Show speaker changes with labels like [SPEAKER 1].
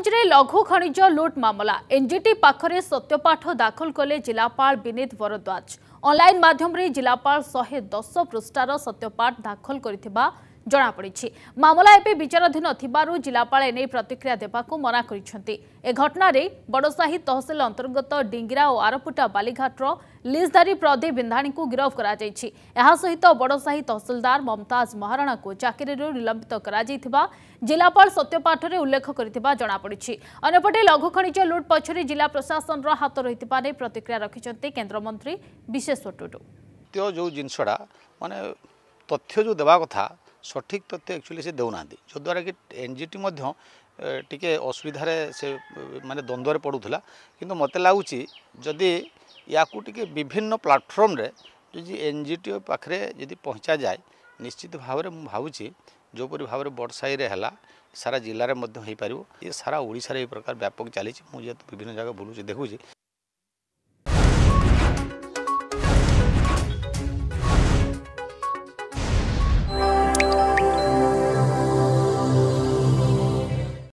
[SPEAKER 1] ଗୋପାଳଗଞ୍ଜରେ ଲଘୁ ଖଣିଜ ଲୁଟ୍ ମାମଲା ଏନ୍ଜିଟି ପାଖରେ ସତ୍ୟପାଠ ଦାଖଲ କଲେ ଜିଲ୍ଲାପାଳ ବିନୀତ ଭରଦ୍ୱାଜ ଅନ୍ଲାଇନ୍ ମାଧ୍ୟମରେ ଜିଲ୍ଲାପାଳ ଶହେ ଦଶ ପୃଷ୍ଠାର ସତ୍ୟପାଠ ଦାଖଲ କରିଥିବା ଜଣାପଡ଼ିଛି ମାମଲା ଏବେ ବିଚାରାଧୀନ ଥିବାରୁ ଜିଲ୍ଲାପାଳ ଏନେଇ ପ୍ରତିକ୍ରିୟା ଦେବାକୁ ମନା କରିଛନ୍ତି ଏ ଘଟଣାରେ ବଡ଼ସାହି ତହସିଲ ଅନ୍ତର୍ଗତ ଡିଙ୍ଗିରା ଓ ଆରପୁଟା ବାଲିଘାଟର ଲିଜ୍ଧାରୀ ପ୍ରଦୀପ ବିନ୍ଧାଣୀଙ୍କୁ ଗିରଫ କରାଯାଇଛି ଏହା ସହିତ ବଡ଼ସାହି ତହସିଲଦାର ମମତାଜ ମହାରଣାଙ୍କୁ ଚାକିରିରୁ ନିଲମ୍ବିତ କରାଯାଇଥିବା ଜିଲ୍ଲାପାଳ ସତ୍ୟପାଠରେ ଉଲ୍ଲେଖ କରିଥିବା ଜଣାପଡ଼ିଛି ଅନ୍ୟପଟେ ଲଘୁ ଖଣିଜ ଲୁଟ୍ ପଛରେ ଜିଲ୍ଲା ପ୍ରଶାସନର ହାତ ରହିଥିବା ନେଇ ପ୍ରତିକ୍ରିୟା ରଖିଛନ୍ତି କେନ୍ଦ୍ରମନ୍ତ୍ରୀ ବିଶେଶ୍ୱର ଟୁଡୁ
[SPEAKER 2] ତଥ୍ୟ ଯେଉଁ ଜିନିଷଟା ମାନେ ତଥ୍ୟ ଯେଉଁ ଦେବା କଥା সঠিক তথ্য ଆକ୍ଚୁଆଲି ସେ ଦେଉନାହାନ୍ତି ଯଦ୍ୱାରା କି ଏନ୍ ଜି ଟି ମଧ୍ୟ ଟିକେ ଅସୁବିଧାରେ ସେ ମାନେ ଦ୍ୱନ୍ଦ୍ୱରେ ପଡ଼ୁଥିଲା କିନ୍ତୁ ମୋତେ ଲାଗୁଛି ଯଦି ୟାକୁ ଟିକେ ବିଭିନ୍ନ ପ୍ଲାଟଫର୍ମରେ ଯଦି ଏନ୍ ଜି ଟି ପାଖରେ ଯଦି ପହଞ୍ଚାଯାଏ ନିଶ୍ଚିତ ଭାବରେ ମୁଁ ଭାବୁଛି ଯେଉଁପରି ଭାବରେ ବଡ଼ ସାହିରେ ହେଲା ସାରା ଜିଲ୍ଲାରେ ମଧ୍ୟ ହୋଇପାରିବ ଏ ସାରା ଓଡ଼ିଶାରେ ଏ ପ୍ରକାର ବ୍ୟାପକ ଚାଲିଛି ମୁଁ ଯେହେତୁ ବିଭିନ୍ନ ଜାଗା ବୁଲୁଛି ଦେଖୁଛି